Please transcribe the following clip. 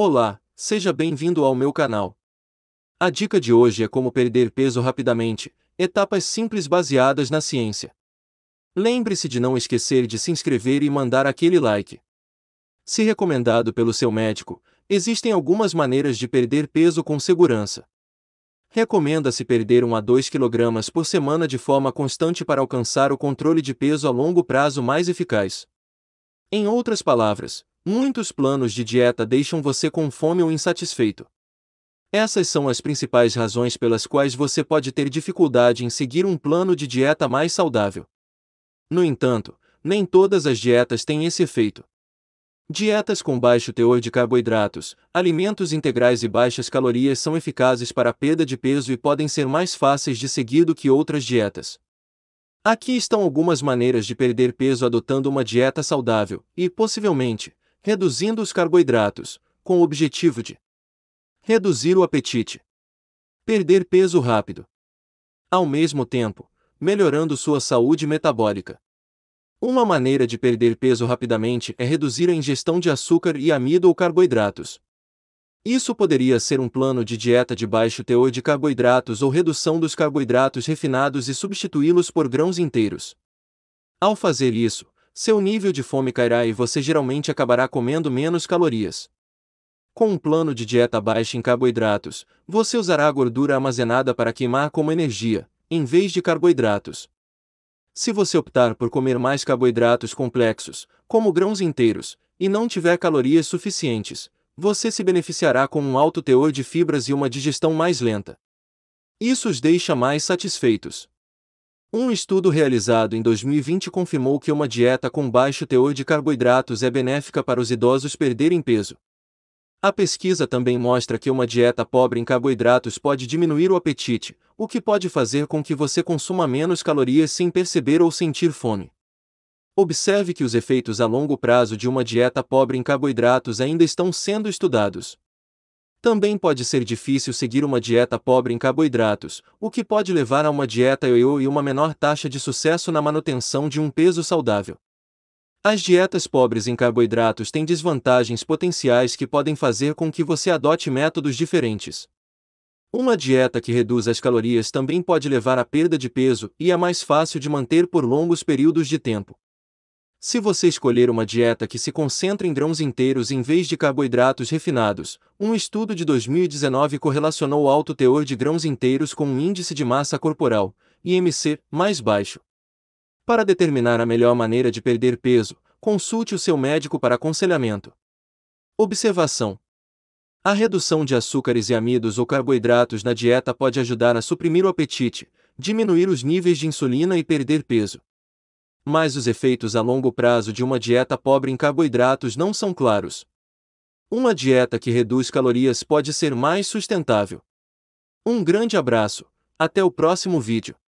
Olá, seja bem-vindo ao meu canal. A dica de hoje é como perder peso rapidamente, etapas simples baseadas na ciência. Lembre-se de não esquecer de se inscrever e mandar aquele like. Se recomendado pelo seu médico, existem algumas maneiras de perder peso com segurança. Recomenda-se perder 1 a 2 kg por semana de forma constante para alcançar o controle de peso a longo prazo mais eficaz. Em outras palavras, Muitos planos de dieta deixam você com fome ou insatisfeito. Essas são as principais razões pelas quais você pode ter dificuldade em seguir um plano de dieta mais saudável. No entanto, nem todas as dietas têm esse efeito. Dietas com baixo teor de carboidratos, alimentos integrais e baixas calorias são eficazes para a perda de peso e podem ser mais fáceis de seguir do que outras dietas. Aqui estão algumas maneiras de perder peso adotando uma dieta saudável e, possivelmente, reduzindo os carboidratos, com o objetivo de reduzir o apetite, perder peso rápido, ao mesmo tempo, melhorando sua saúde metabólica. Uma maneira de perder peso rapidamente é reduzir a ingestão de açúcar e amido ou carboidratos. Isso poderia ser um plano de dieta de baixo teor de carboidratos ou redução dos carboidratos refinados e substituí-los por grãos inteiros. Ao fazer isso, seu nível de fome cairá e você geralmente acabará comendo menos calorias. Com um plano de dieta baixa em carboidratos, você usará a gordura armazenada para queimar como energia, em vez de carboidratos. Se você optar por comer mais carboidratos complexos, como grãos inteiros, e não tiver calorias suficientes, você se beneficiará com um alto teor de fibras e uma digestão mais lenta. Isso os deixa mais satisfeitos. Um estudo realizado em 2020 confirmou que uma dieta com baixo teor de carboidratos é benéfica para os idosos perderem peso. A pesquisa também mostra que uma dieta pobre em carboidratos pode diminuir o apetite, o que pode fazer com que você consuma menos calorias sem perceber ou sentir fome. Observe que os efeitos a longo prazo de uma dieta pobre em carboidratos ainda estão sendo estudados. Também pode ser difícil seguir uma dieta pobre em carboidratos, o que pode levar a uma dieta yo-yo e uma menor taxa de sucesso na manutenção de um peso saudável. As dietas pobres em carboidratos têm desvantagens potenciais que podem fazer com que você adote métodos diferentes. Uma dieta que reduz as calorias também pode levar à perda de peso e é mais fácil de manter por longos períodos de tempo. Se você escolher uma dieta que se concentra em grãos inteiros em vez de carboidratos refinados, um estudo de 2019 correlacionou o alto teor de grãos inteiros com um índice de massa corporal, IMC, mais baixo. Para determinar a melhor maneira de perder peso, consulte o seu médico para aconselhamento. Observação: A redução de açúcares e amidos ou carboidratos na dieta pode ajudar a suprimir o apetite, diminuir os níveis de insulina e perder peso mas os efeitos a longo prazo de uma dieta pobre em carboidratos não são claros. Uma dieta que reduz calorias pode ser mais sustentável. Um grande abraço, até o próximo vídeo.